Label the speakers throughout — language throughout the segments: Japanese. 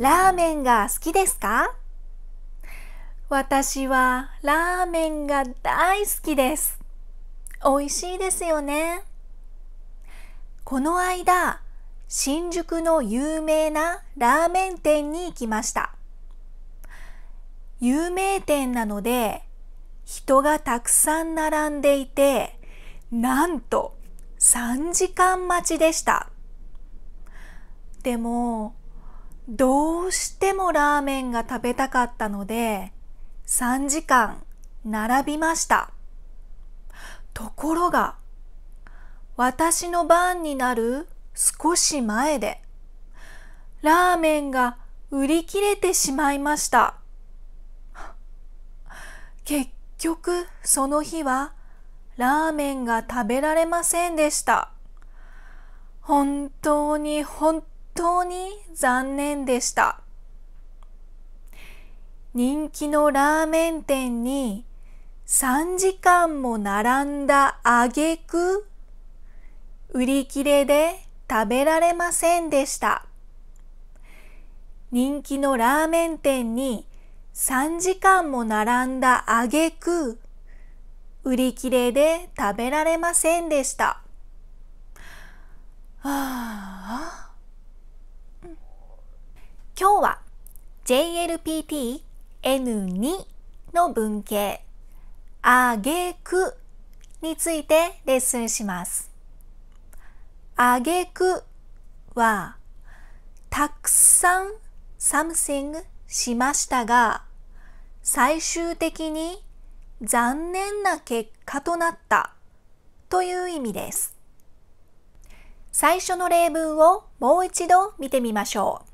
Speaker 1: ラーメンが好きですか私はラーメンが大好きです。美味しいですよね。この間、新宿の有名なラーメン店に行きました。有名店なので、人がたくさん並んでいて、なんと3時間待ちでした。でも、どうしてもラーメンが食べたかったので3時間並びましたところが私の番になる少し前でラーメンが売り切れてしまいました結局その日はラーメンが食べられませんでした本当に本当に残念でした。人気のラーメン店に3時間も並んだ挙句、売り切れで食べられませんでした。人気のラーメン店に3時間も並んだ挙句、売り切れで食べられませんでした。今日は JLPTN2 の文型あげくについてレッスンします。あげくはたくさん something しましたが最終的に残念な結果となったという意味です。最初の例文をもう一度見てみましょう。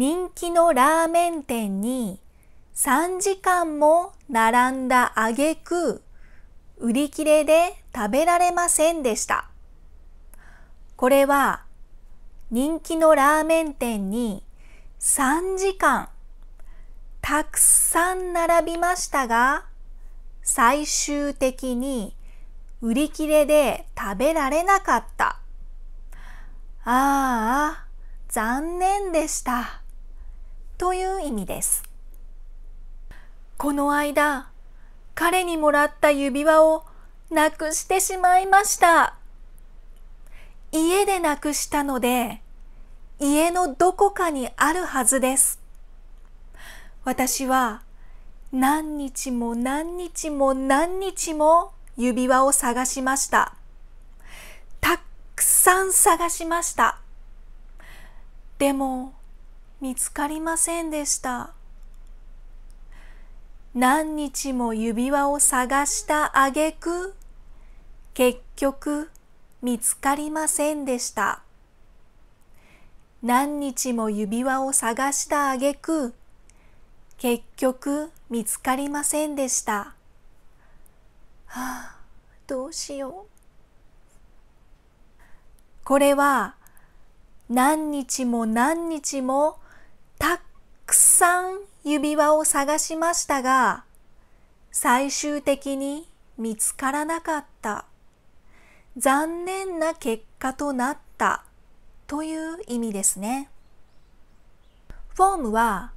Speaker 1: 人気のラーメン店に3時間も並んだ挙句、売り切れで食べられませんでした。これは人気のラーメン店に3時間たくさん並びましたが最終的に売り切れで食べられなかった。ああ、残念でした。という意味です。この間、彼にもらった指輪をなくしてしまいました。家でなくしたので、家のどこかにあるはずです。私は何日も何日も何日も指輪を探しました。たくさん探しました。でも、見つかりませんでした。何日も指輪を探したあげく、結局見つかりませんでした。何日も指輪を探したあげく、結局見つかりませんでした。はあ、どうしよう。これは何日も何日もたくさん指輪を探しましたが、最終的に見つからなかった。残念な結果となったという意味ですね。フォームは、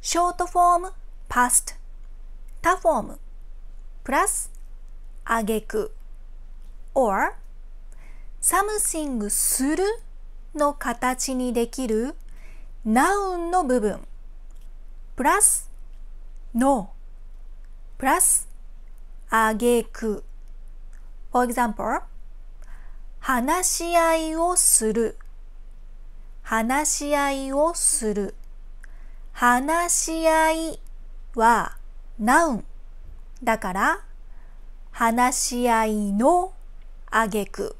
Speaker 1: ショートフォーム、パスト、タフォーム、プラス、あげく、or、サムシングするの形にできるナウンの部分プラスのプラスあげく For example 話し合いをする話し合いをする話し合いはナウンだから話し合いのあげく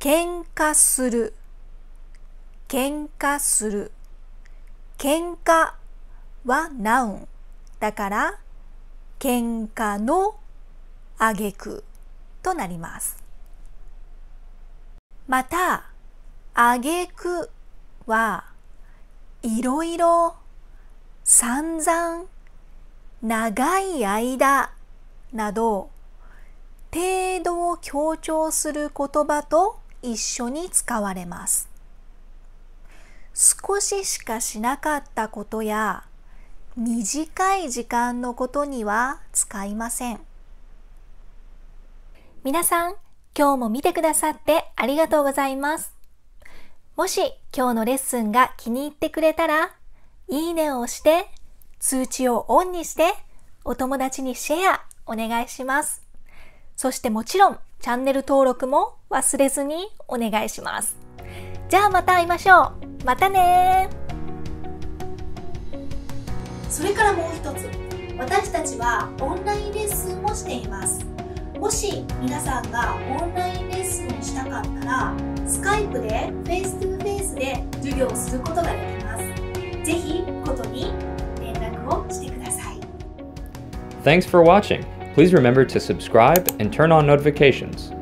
Speaker 1: 喧嘩する喧嘩する喧嘩はナウンだから喧嘩のあげくとなりますまたあげくはいろいろ散々長い間など程度を強調する言葉と一緒に使われます。少ししかしなかったことや短い時間のことには使いません皆さん今日も見てくださってありがとうございますもし今日のレッスンが気に入ってくれたらいいねを押して通知をオンにしてお友達にシェアお願いしますそしてもちろんチャンネル登録も忘れずにお願いしますじゃあまた会いましょうまたねそれからもう一つ私たちはオンラインレッスンをしていますもし皆さんがオンラインレッスンをしたかったらスカイプでフェイストゥフェイスで授業をすることができますぜひことに連絡をしてください Thanks for watching! Please remember to subscribe and turn on notifications.